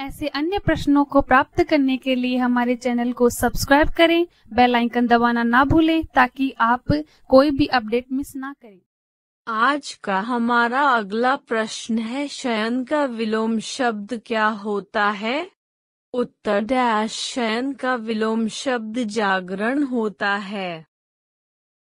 ऐसे अन्य प्रश्नों को प्राप्त करने के लिए हमारे चैनल को सब्सक्राइब करें बेल आइकन दबाना ना भूलें ताकि आप कोई भी अपडेट मिस ना करें आज का हमारा अगला प्रश्न है शयन का विलोम शब्द क्या होता है उत्तर डैश शयन का विलोम शब्द जागरण होता है